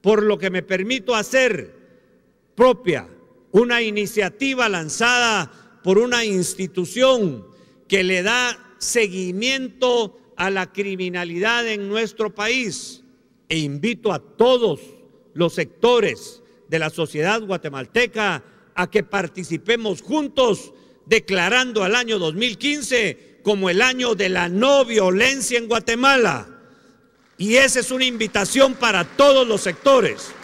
por lo que me permito hacer propia una iniciativa lanzada por una institución que le da seguimiento a la criminalidad en nuestro país e invito a todos los sectores de la sociedad guatemalteca a que participemos juntos declarando al año 2015 como el año de la no violencia en Guatemala. Y esa es una invitación para todos los sectores.